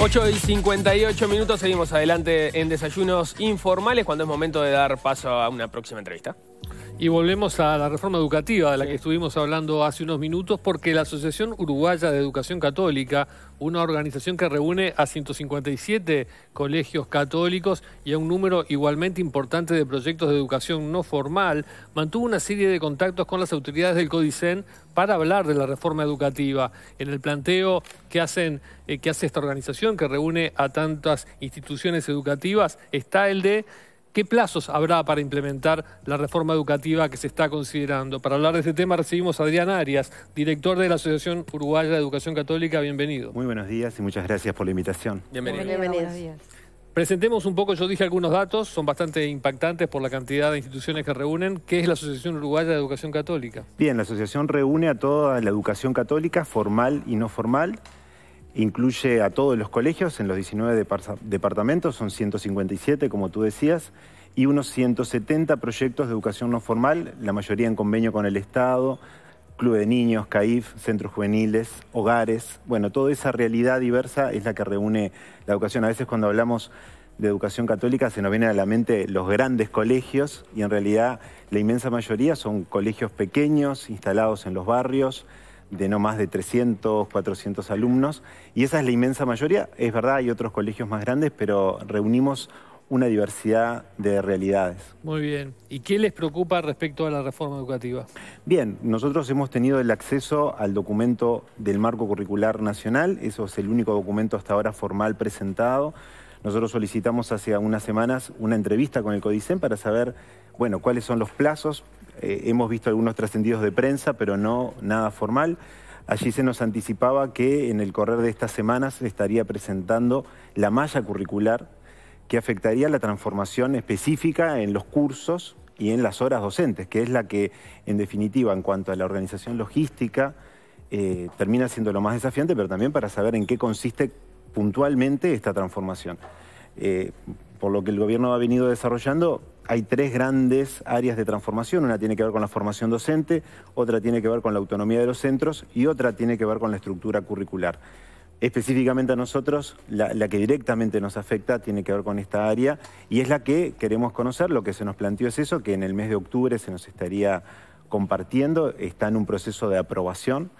8 y 58 minutos, seguimos adelante en desayunos informales cuando es momento de dar paso a una próxima entrevista. Y volvemos a la reforma educativa de la que estuvimos hablando hace unos minutos, porque la Asociación Uruguaya de Educación Católica, una organización que reúne a 157 colegios católicos y a un número igualmente importante de proyectos de educación no formal, mantuvo una serie de contactos con las autoridades del CODICEN para hablar de la reforma educativa, en el planteo que, hacen, eh, que hace esta organización que reúne a tantas instituciones educativas, está el de ¿Qué plazos habrá para implementar la reforma educativa que se está considerando? Para hablar de este tema recibimos a Adrián Arias, director de la Asociación Uruguaya de Educación Católica. Bienvenido. Muy buenos días y muchas gracias por la invitación. Bienvenido. Presentemos un poco, yo dije algunos datos, son bastante impactantes por la cantidad de instituciones que reúnen. ¿Qué es la Asociación Uruguaya de Educación Católica? Bien, la asociación reúne a toda la educación católica, formal y no formal, incluye a todos los colegios en los 19 departamentos, son 157 como tú decías, y unos 170 proyectos de educación no formal, la mayoría en convenio con el Estado, Club de Niños, CAIF, centros juveniles, hogares. Bueno, toda esa realidad diversa es la que reúne la educación. A veces cuando hablamos de educación católica se nos vienen a la mente los grandes colegios y en realidad la inmensa mayoría son colegios pequeños, instalados en los barrios, de no más de 300, 400 alumnos, y esa es la inmensa mayoría. Es verdad, hay otros colegios más grandes, pero reunimos una diversidad de realidades. Muy bien. ¿Y qué les preocupa respecto a la reforma educativa? Bien, nosotros hemos tenido el acceso al documento del marco curricular nacional, eso es el único documento hasta ahora formal presentado. Nosotros solicitamos hace unas semanas una entrevista con el CODICEN para saber, bueno, cuáles son los plazos eh, hemos visto algunos trascendidos de prensa, pero no nada formal. Allí se nos anticipaba que en el correr de estas semanas se estaría presentando la malla curricular que afectaría la transformación específica en los cursos y en las horas docentes, que es la que, en definitiva, en cuanto a la organización logística, eh, termina siendo lo más desafiante, pero también para saber en qué consiste puntualmente esta transformación. Eh, por lo que el gobierno ha venido desarrollando, hay tres grandes áreas de transformación. Una tiene que ver con la formación docente, otra tiene que ver con la autonomía de los centros y otra tiene que ver con la estructura curricular. Específicamente a nosotros, la, que directamente nos afecta tiene que ver con esta área y es la que queremos conocer. Lo que se nos planteó es eso, que en el mes de octubre se nos estaría compartiendo, está en un proceso de aprobación.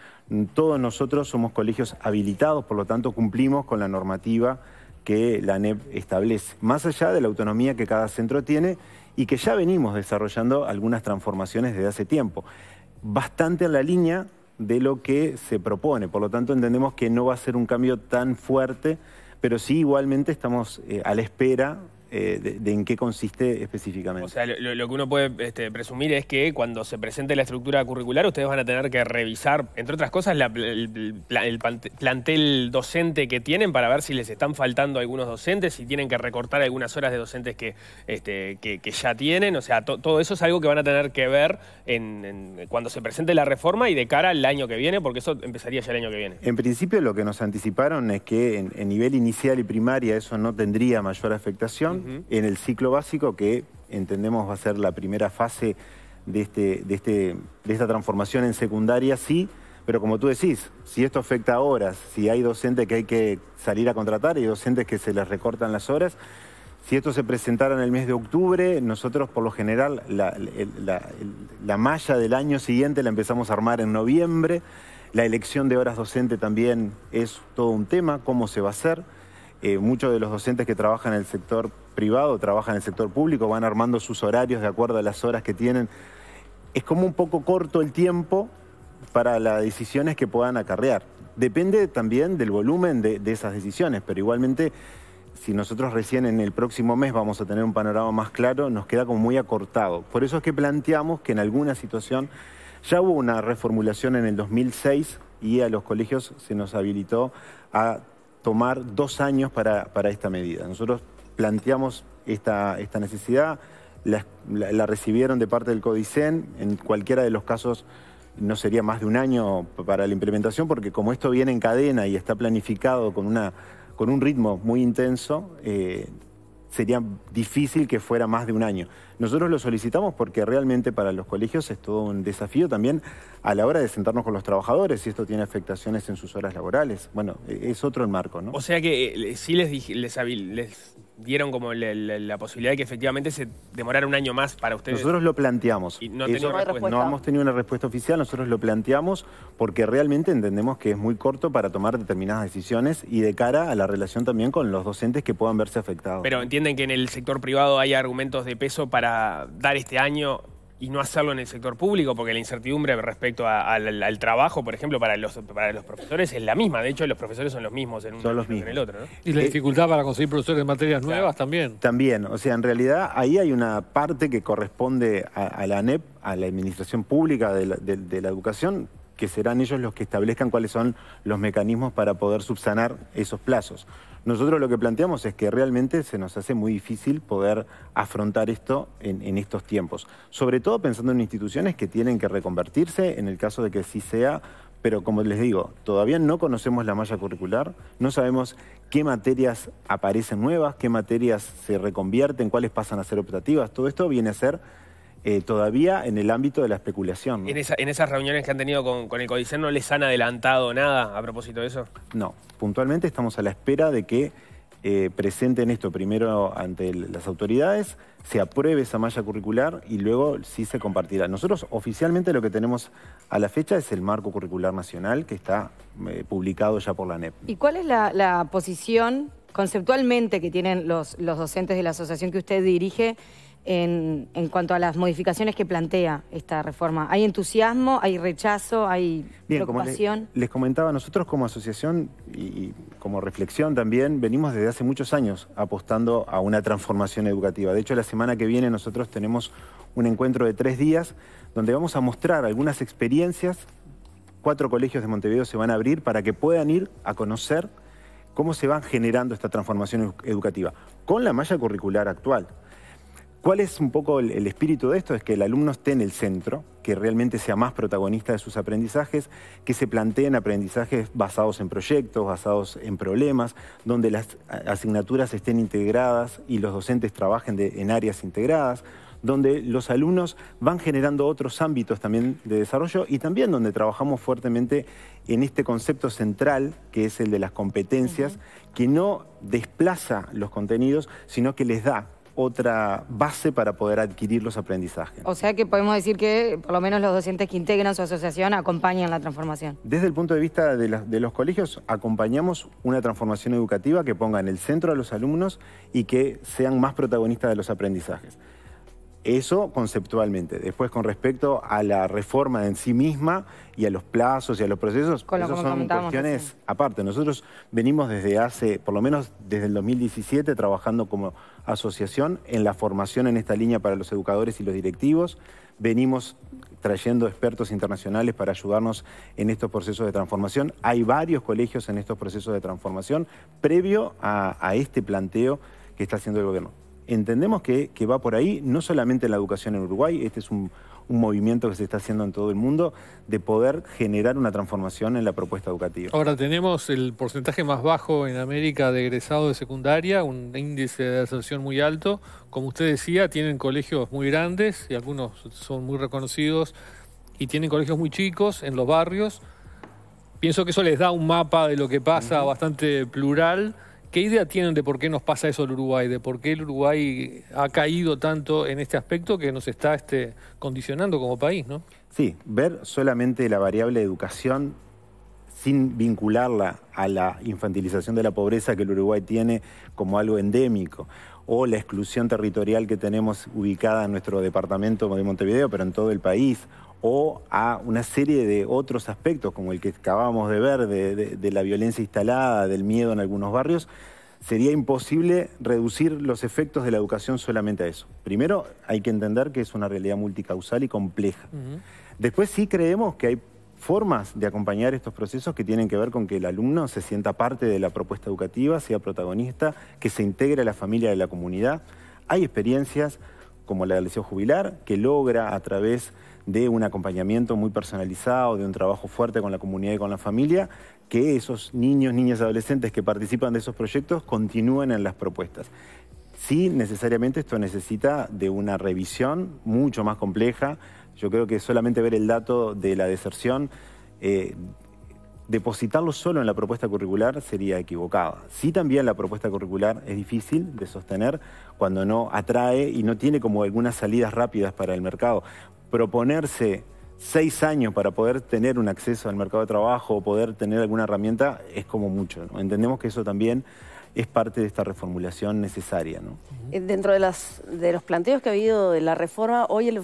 Todos nosotros somos colegios habilitados, por lo tanto cumplimos con la normativa que la NEP establece, más allá de la autonomía que cada centro tiene y que ya venimos desarrollando algunas transformaciones desde hace tiempo, bastante a la línea de lo que se propone. Por lo tanto, entendemos que no va a ser un cambio tan fuerte, pero sí igualmente estamos eh, a la espera eh, de, en qué consiste específicamente. O sea, lo, que uno puede este, presumir es que cuando se presente la estructura curricular, ustedes van a tener que revisar, entre otras cosas, el, plantel docente que tienen para ver si les están faltando algunos docentes, si tienen que recortar algunas horas de docentes que, este, que, ya tienen. O sea, todo eso es algo que van a tener que ver en, cuando se presente la reforma y de cara al año que viene, porque eso empezaría ya el año que viene. En principio, lo que nos anticiparon es que en nivel inicial y primaria eso no tendría mayor afectación en el ciclo básico que entendemos va a ser la primera fase de, este, este, esta transformación en secundaria, sí, pero como tú decís, si esto afecta horas, si hay docentes que hay que salir a contratar, y docentes que se les recortan las horas, si esto se presentara en el mes de octubre, nosotros por lo general la, malla del año siguiente la empezamos a armar en noviembre. La elección de horas docente también es todo un tema, cómo se va a hacer. Eh, muchos de los docentes que trabajan en el sector privado, trabajan en el sector público, van armando sus horarios de acuerdo a las horas que tienen. Es como un poco corto el tiempo para las decisiones que puedan acarrear. Depende también del volumen de, de esas decisiones, pero igualmente si nosotros recién en el próximo mes vamos a tener un panorama más claro, nos queda como muy acortado. Por eso es que planteamos que en alguna situación ya hubo una reformulación en el 2006 y a los colegios se nos habilitó a tomar dos años para, esta medida. Nosotros planteamos esta, esta necesidad, la, recibieron de parte del Codicen, en cualquiera de los casos no sería más de un año para la implementación, porque como esto viene en cadena y está planificado con, una, con un ritmo muy intenso, eh, sería difícil que fuera más de un año. Nosotros lo solicitamos porque realmente para los colegios es todo un desafío también a la hora de sentarnos con los trabajadores si esto tiene afectaciones en sus horas laborales. Bueno, e-, es otro el marco, ¿no? O sea que eh, sí les, les, les dieron como la posibilidad de que efectivamente se demorara un año más para ustedes. Nosotros lo planteamos. no, no hemos tenido una respuesta oficial, nosotros lo planteamos porque realmente entendemos que es muy corto para tomar determinadas decisiones y de cara a la relación también con los docentes que puedan verse afectados. Pero entienden que en el sector privado hay argumentos de peso para dar este año y no hacerlo en el sector público, porque la incertidumbre respecto al, trabajo, por ejemplo, para los, para los profesores es la misma. De hecho, los profesores son los mismos en uno en el otro. Y la eh, dificultad para conseguir profesores de materias nuevas también. También, o sea, en realidad ahí hay una parte que corresponde a, la ANEP, a la Administración Pública de la Educación, que serán ellos los que establezcan cuáles son los mecanismos para poder subsanar esos plazos. Nosotros lo que planteamos es que realmente se nos hace muy difícil poder afrontar esto en, estos tiempos, sobre todo pensando en instituciones que tienen que reconvertirse en el caso de que sí sea pero como les digo, todavía no conocemos la malla curricular, no sabemos qué materias aparecen nuevas, qué materias se reconvierten, cuáles pasan a ser optativas. Todo esto viene a ser eh, todavía en el ámbito de la especulación. ¿En, esas reuniones que han tenido con, el Codicen no les han adelantado nada a propósito de eso? No, puntualmente estamos a la espera de que eh, presenten esto primero ante las autoridades, se apruebe esa malla curricular y luego sí se compartirá. Nosotros oficialmente lo que tenemos a la fecha es el marco curricular nacional que está eh, publicado ya por la NEP. ¿Y cuál es la, posición conceptualmente que tienen los, los docentes de la asociación que usted dirige? en, cuanto a las modificaciones que plantea esta reforma? ¿Hay entusiasmo? ¿Hay rechazo? ¿Hay preocupación? les, comentaba, nosotros como asociación y, y, como reflexión también venimos desde hace muchos años apostando a una transformación educativa. De hecho, la semana que viene nosotros tenemos un encuentro de tres días donde vamos a mostrar algunas experiencias. Cuatro colegios de Montevideo se van a abrir para que puedan ir a conocer cómo se va generando esta transformación educativa con la malla curricular actual. ¿Cuál es un poco el, espíritu de esto? Es que el alumno esté en el centro, que realmente sea más protagonista de sus aprendizajes, que se planteen aprendizajes basados en proyectos, basados en problemas, donde las asignaturas estén integradas y los docentes trabajen en áreas integradas, donde los alumnos van generando otros ámbitos también de desarrollo y también donde trabajamos fuertemente en este concepto central, que es el de las competencias, que no desplaza los contenidos, sino que les da otra base para poder adquirir los aprendizajes. O sea que podemos decir que por lo menos los docentes que integran su asociación acompañan la transformación. Desde el punto de vista de, de los colegios, acompañamos una transformación educativa que ponga en el centro a los alumnos y que sean más protagonistas de los aprendizajes. Eso conceptualmente. Después, con respecto a la reforma en sí misma y a los plazos y a los procesos, son cuestiones aparte. Nosotros venimos desde hace, por lo menos desde el 2017, trabajando como asociación en la formación en esta línea para los educadores y los directivos. Venimos trayendo expertos internacionales para ayudarnos en estos procesos de transformación. Hay varios colegios en estos procesos de transformación previo a este planteo que está haciendo el gobierno entendemos que, va por ahí, no solamente la educación en Uruguay, este es un, movimiento que se está haciendo en todo el mundo, de poder generar una transformación en la propuesta educativa. Ahora tenemos el porcentaje más bajo en América de egresados de secundaria, un índice de deserción muy alto. Como usted decía, tienen colegios muy grandes y algunos son muy reconocidos y tienen colegios muy chicos en los barrios. Pienso que eso les da un mapa de lo que pasa bastante plural ¿Qué idea tienen de por qué nos pasa eso en Uruguay? ¿De por qué el Uruguay ha caído tanto en este aspecto que nos está este, condicionando como país? ¿no? Sí, ver solamente la variable educación sin vincularla a la infantilización de la pobreza que el Uruguay tiene como algo endémico o la exclusión territorial que tenemos ubicada en nuestro departamento de Montevideo, pero en todo el país, o a una serie de otros aspectos, como el que acabamos de ver, de, la violencia instalada, del miedo en algunos barrios, sería imposible reducir los efectos de la educación solamente a eso. Primero, hay que entender que es una realidad multicausal y compleja. Después sí creemos que hay formas de acompañar estos procesos que tienen que ver con que el alumno se sienta parte de la propuesta educativa, sea protagonista, que se integre a la familia de la comunidad. Hay experiencias como la del Jubilar, que logra a través de un acompañamiento muy personalizado, de un trabajo fuerte con la comunidad y con la familia, que esos niños, niñas, y adolescentes que participan de esos proyectos continúen en las propuestas. Sí, necesariamente esto necesita de una revisión mucho más compleja. Yo creo que solamente ver el dato de la deserción, eh, depositarlo solo en la propuesta curricular sería equivocado. Sí también la propuesta curricular es difícil de sostener cuando no atrae y no tiene como algunas salidas rápidas para el mercado proponerse seis años para poder tener un acceso al mercado de trabajo o poder tener alguna herramienta es como mucho. Entendemos que eso también es parte de esta reformulación necesaria. Eh, dentro de, los planteos que ha habido de la reforma, hoy el,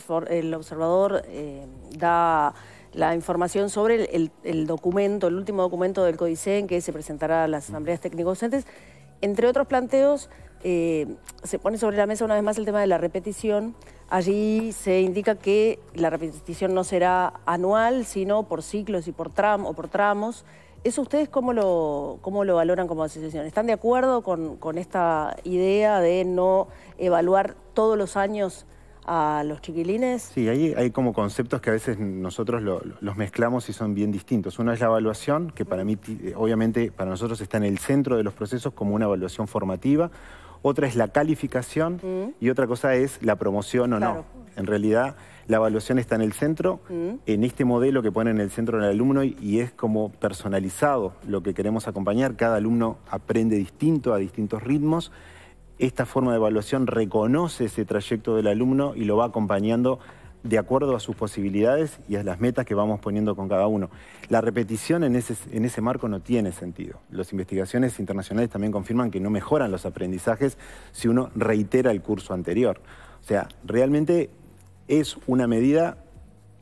observador eh, da la información sobre el, documento, el último documento del CODICEN que se presentará a las asambleas técnico-docentes. Entre otros planteos, eh, se pone sobre la mesa una vez más el tema de la repetición Allí se indica que la repetición no será anual, sino por ciclos y por tram o por tramos. ¿Eso ustedes cómo lo, lo valoran como asociación? ¿Están de acuerdo con, esta idea de no evaluar todos los años a los chiquilines? Sí, hay, hay como conceptos que a veces nosotros los mezclamos y son bien distintos. Uno es la evaluación, que para mí, eh, obviamente, para nosotros está en el centro de los procesos como una evaluación formativa otra es la calificación y otra cosa es la promoción o no. En realidad, la evaluación está en el centro, mm. en este modelo que pone en el centro del alumno y, es como personalizado lo que queremos acompañar. Cada alumno aprende distinto, a distintos ritmos. Esta forma de evaluación reconoce ese trayecto del alumno y lo va acompañando de acuerdo a sus posibilidades y a las metas que vamos poniendo con cada uno. La repetición en ese, marco no tiene sentido. Las investigaciones internacionales también confirman que no mejoran los aprendizajes si uno reitera el curso anterior. O sea, realmente es una medida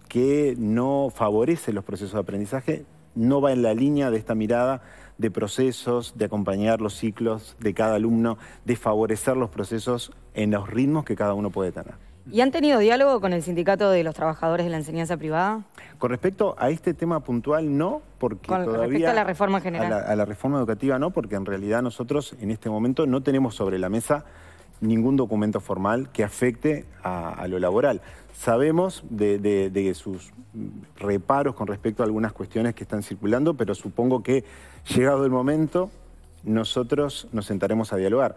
que no favorece los procesos de aprendizaje, no va en la línea de esta mirada de procesos, de acompañar los ciclos de cada alumno, de favorecer los procesos en los ritmos que cada uno puede tener. ¿Y han tenido diálogo con el Sindicato de los Trabajadores de la Enseñanza Privada? Con respecto a este tema puntual, no, porque con respecto a la reforma general. A la, reforma educativa, no, porque en realidad nosotros en este momento no tenemos sobre la mesa ningún documento formal que afecte a, lo laboral. Sabemos de, sus reparos con respecto a algunas cuestiones que están circulando, pero supongo que llegado el momento nosotros nos sentaremos a dialogar.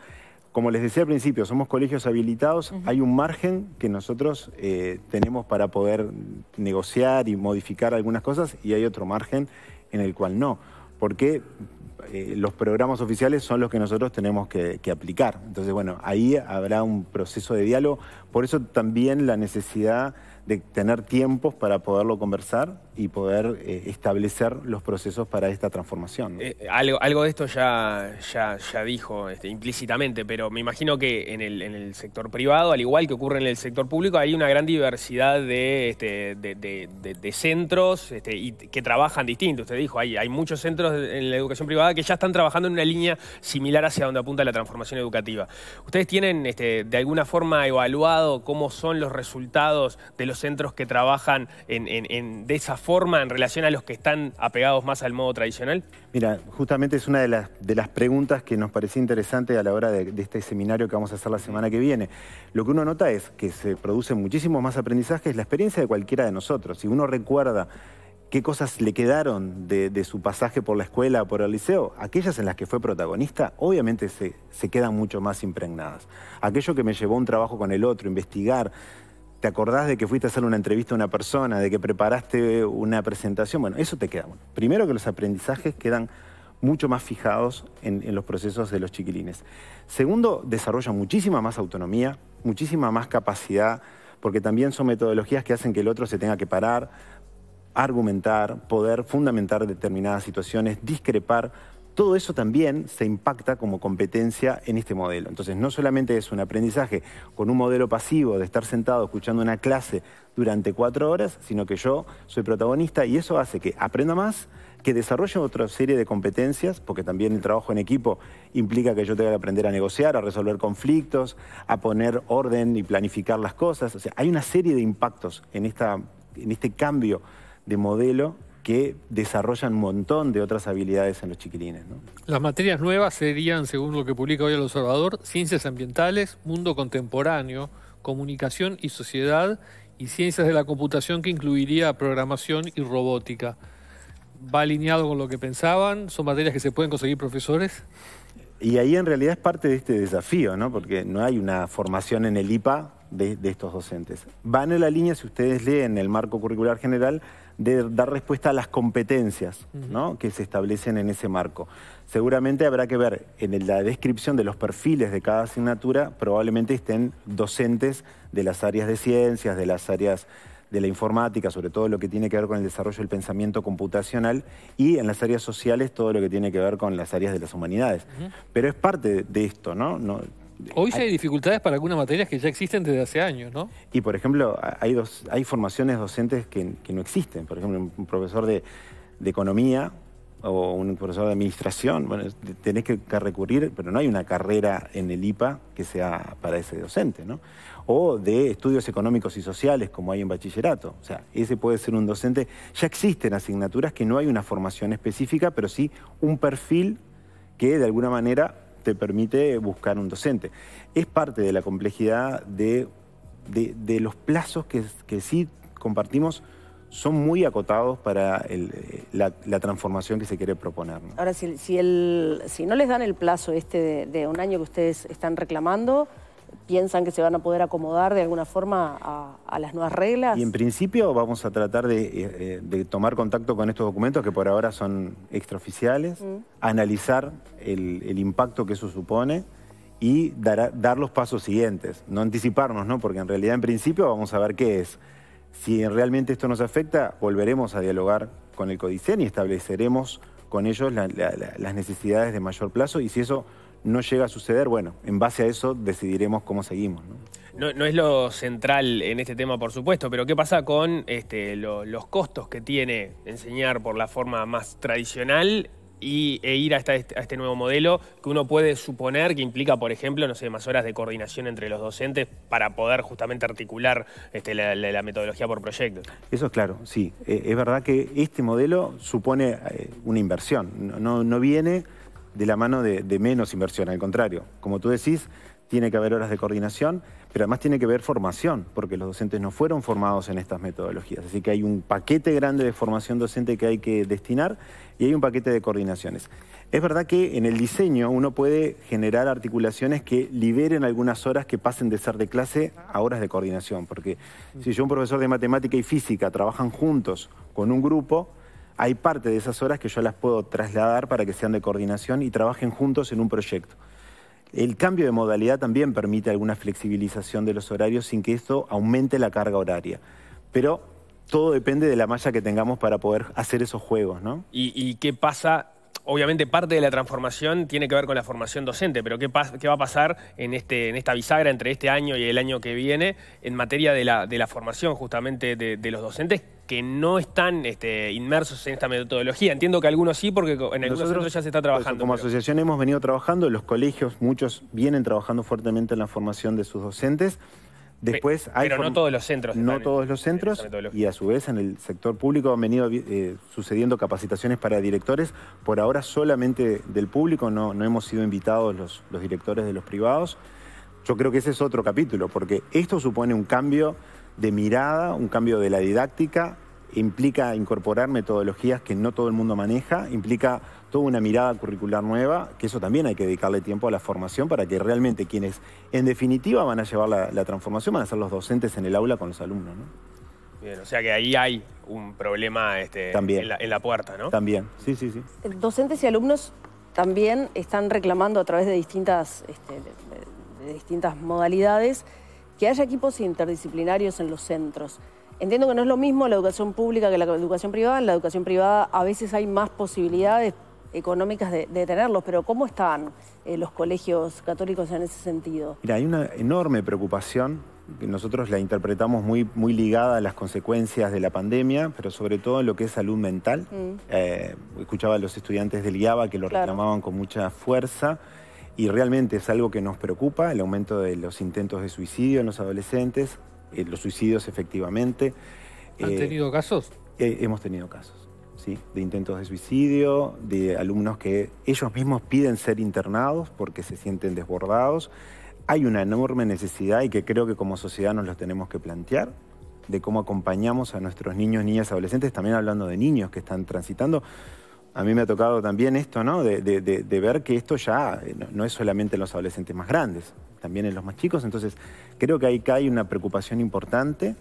Como les decía al principio, somos colegios habilitados, hay un margen que nosotros eh, tenemos para poder negociar y modificar algunas cosas y hay otro margen en el cual no, porque eh, los programas oficiales son los que nosotros tenemos que, aplicar. Entonces, bueno, ahí habrá un proceso de diálogo, por eso también la necesidad de tener tiempos para poderlo conversar y poder eh, establecer los procesos para esta transformación. Eh, algo, algo, de esto ya, ya, dijo este, implícitamente, pero me imagino que en el, sector privado, al igual que ocurre en el sector público, hay una gran diversidad de, este, centros este, que trabajan distinto. Usted dijo, hay, hay muchos centros en la educación privada que ya están trabajando en una línea similar hacia donde apunta la transformación educativa. ¿Ustedes tienen de alguna forma evaluado cómo son los resultados de los centros que trabajan en, de esa forma en relación a los que están apegados más al modo tradicional? Mira, justamente es una de las, de las preguntas que nos parecía interesante a la hora de, este seminario que vamos a hacer la semana que viene. Lo que uno nota es que se producen muchísimos más aprendizajes, la experiencia de cualquiera de nosotros. Si uno recuerda qué cosas le quedaron de, su pasaje por la escuela, o por el liceo, aquellas en las que fue protagonista, obviamente se, se, quedan mucho más impregnadas. Aquello que me llevó a un trabajo con el otro, investigar, te acordás de que fuiste a hacer una entrevista a una persona, de que preparaste una presentación, bueno, eso te queda. primero que los aprendizajes quedan mucho más fijados en, en, los procesos de los chiquilines. Segundo, desarrolla muchísima más autonomía, muchísima más capacidad, porque también son metodologías que hacen que el otro se tenga que parar, argumentar, poder fundamentar determinadas situaciones, discrepar todo eso también se impacta como competencia en este modelo. Entonces, no solamente es un aprendizaje con un modelo pasivo de estar sentado escuchando una clase durante cuatro horas, sino que yo soy protagonista y eso hace que aprenda más, que desarrolle otra serie de competencias, porque también el trabajo en equipo implica que yo tenga que aprender a negociar, a resolver conflictos, a poner orden y planificar las cosas. O sea, hay una serie de impactos en, esta, en este cambio de modelo que desarrollan un montón de otras habilidades en los chiquilines. Las materias nuevas serían, según lo que publica hoy el Observador, ciencias ambientales, mundo contemporáneo, comunicación y sociedad y ciencias de la computación que incluiría programación y robótica. ¿Va alineado con lo que pensaban? ¿Son materias que se pueden conseguir profesores? Y ahí en realidad es parte de este desafío, ¿no? porque no hay una formación en el IPA de, de estos docentes. Van en la línea, si ustedes leen el marco curricular general, de dar respuesta a las competencias que se establecen en ese marco. Seguramente habrá que ver en la descripción de los perfiles de cada asignatura, probablemente estén docentes de las áreas de ciencias, de las áreas de la informática, sobre todo lo que tiene que ver con el desarrollo del pensamiento computacional, y en las áreas sociales todo lo que tiene que ver con las áreas de las humanidades. Pero es parte de esto, ¿no? no Hoy se hay, dificultades para algunas materias que ya existen desde hace años, ¿no? Y por ejemplo, hay, dos, hay formaciones docentes que, no existen. Por ejemplo, un profesor de, economía o un profesor de administración, bueno, tenés que, recurrir, pero no hay una carrera en el IPA que sea para ese docente, ¿no? O de estudios económicos y sociales, como hay en bachillerato. O sea, ese puede ser un docente. Ya existen asignaturas que no hay una formación específica, pero sí un perfil que de alguna manera te permite buscar un docente. Es parte de la complejidad de, de, los plazos que, que, sí compartimos son muy acotados para la, transformación que se quiere proponer. Ahora, si, si, no les dan el plazo este de un año que ustedes están reclamando, piensan que se van a poder acomodar de alguna forma a, las nuevas reglas? Y en principio vamos a tratar eh, eh, de, tomar contacto con estos documentos que por ahora son extraoficiales, mm. analizar el, impacto que eso supone y dar, dar los pasos siguientes, no anticiparnos, ¿no? porque en realidad en principio vamos a ver qué es. Si realmente esto nos afecta, volveremos a dialogar con el Codicen y estableceremos con ellos las necesidades de mayor plazo y si eso no llega a suceder, bueno, en base a eso decidiremos cómo seguimos. ¿no? es lo central en este tema, por supuesto, pero ¿qué pasa con este, los costos que tiene enseñar por la forma más tradicional y, e ir este, a, este nuevo modelo que uno puede suponer que implica, por ejemplo, no sé, más horas de coordinación entre los docentes para poder justamente articular este, la, metodología por proyecto? Eso es claro, sí. E, es verdad que este modelo supone eh, una inversión, no, no viene de la mano de, menos inversión, al contrario. Como tú decís, tiene que haber horas de coordinación, pero además tiene que haber formación, porque los docentes no fueron formados en estas metodologías. Así que hay un paquete grande de formación docente que hay que destinar y hay un paquete de coordinaciones. Es verdad que en el diseño uno puede generar articulaciones que liberen algunas horas que pasen de ser de clase a horas de coordinación, porque si yo, un profesor de matemática y física, trabajan juntos con un grupo, hay parte de esas horas que yo las puedo trasladar para que sean de coordinación y trabajen juntos en un proyecto. El cambio de modalidad también permite alguna flexibilización de los horarios sin que esto aumente la carga horaria. Pero todo depende de la malla que tengamos para poder hacer esos juegos, ¿no? ¿Y, y qué pasa obviamente parte de la transformación tiene que ver con la formación docente, pero ¿qué, va a pasar este, en, esta bisagra entre este año y el año que viene en materia de la, formación justamente de, los docentes que no están este, inmersos en esta metodología. Entiendo que algunos sí, porque en algunos Nosotros, ya se está trabajando. Pues, como asociación hemos venido trabajando, los colegios, muchos vienen trabajando fuertemente en la formación de sus docentes. Después hay Pero no todos los centros. No todos los centros y a su vez en el sector público han venido eh, sucediendo capacitaciones para directores, por ahora solamente del público, no, no hemos sido invitados los, los directores de los privados. Yo creo que ese es otro capítulo, porque esto supone un cambio de mirada, un cambio de la didáctica, implica incorporar metodologías que no todo el mundo maneja, implica toda una mirada curricular nueva, que eso también hay que dedicarle tiempo a la formación para que realmente quienes en definitiva van a llevar la, transformación van a ser los docentes en el aula con los alumnos. ¿no? Bien, o sea que ahí hay un problema este, En, la, puerta, ¿no? También, sí, sí, sí. Eh, docentes y alumnos también están reclamando a través de distintas, este, de distintas modalidades que haya equipos interdisciplinarios en los centros. Entiendo que no es lo mismo la educación pública que la educación privada. En la educación privada a veces hay más posibilidades económicas de, tenerlos, pero ¿cómo están eh, los colegios católicos en ese sentido? Mira, hay una enorme preocupación que nosotros la interpretamos muy, muy ligada a las consecuencias de la pandemia, pero sobre todo en lo que es salud mental. Mm. Eh, escuchaba a los estudiantes del IABA que lo reclamaban con mucha fuerza y realmente es algo que nos preocupa, el aumento de los intentos de suicidio en los adolescentes, eh, los suicidios efectivamente. ¿Han tenido casos? hemos tenido casos de intentos de suicidio, de alumnos que ellos mismos piden ser internados porque se sienten desbordados. Hay una enorme necesidad y que creo que como sociedad nos los tenemos que plantear de cómo acompañamos a nuestros niños, niñas, adolescentes, también hablando de niños que están transitando. A mí me ha tocado también esto, ¿no? De, ver que esto ya eh, no, es solamente en los adolescentes más grandes, también en los más chicos. Entonces, creo que ahí cae hay una preocupación importante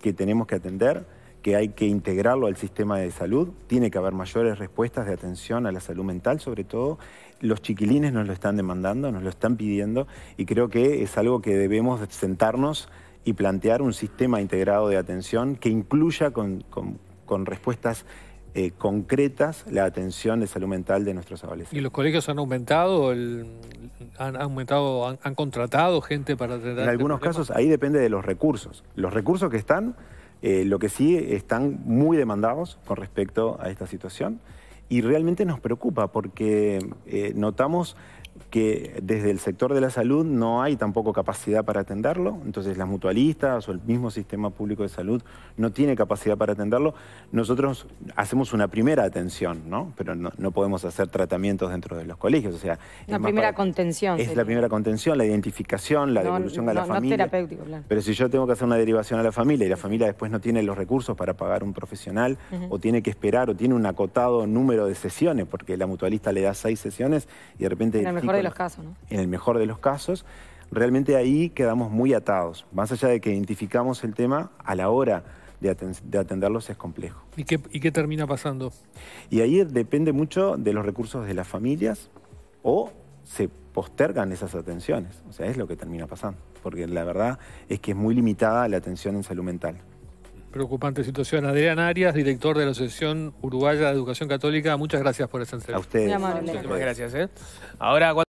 que tenemos que atender que hay que integrarlo al sistema de salud, tiene que haber mayores respuestas de atención a la salud mental, sobre todo los chiquilines nos lo están demandando, nos lo están pidiendo y creo que es algo que debemos sentarnos y plantear un sistema integrado de atención que incluya con, respuestas eh, concretas la atención de salud mental de nuestros adolescentes. ¿Y los colegios han aumentado, han aumentado, han, contratado gente para tratar? En este algunos casos ahí depende de los recursos. Los recursos que están eh, lo que sí están muy demandados con respecto a esta situación y realmente nos preocupa porque eh, notamos que desde el sector de la salud no hay tampoco capacidad para atenderlo, entonces las mutualistas o el mismo sistema público de salud no tiene capacidad para atenderlo. Nosotros hacemos una primera atención, ¿no? Pero no, podemos hacer tratamientos dentro de los colegios, o sea... La primera contención. Es la primera contención, la identificación, la devolución a la familia. Pero si yo tengo que hacer una derivación a la familia y la familia después no tiene los recursos para pagar un profesional o tiene que esperar o tiene un acotado número de sesiones, porque la mutualista le da seis sesiones y de repente de los casos, ¿no? En el mejor de los casos. Realmente ahí quedamos muy atados. Más allá de que identificamos el tema, a la hora de, de atenderlos es complejo. ¿Y qué termina pasando? Y ahí depende mucho de los recursos de las familias o se postergan esas atenciones. O sea, es lo que termina pasando. Porque la verdad es que es muy limitada la atención en salud mental. Preocupante situación. Adrián Arias, director de la Asociación Uruguaya de Educación Católica, muchas gracias por esta entrevista. A ustedes. Muchas gracias. ¿eh? Ahora,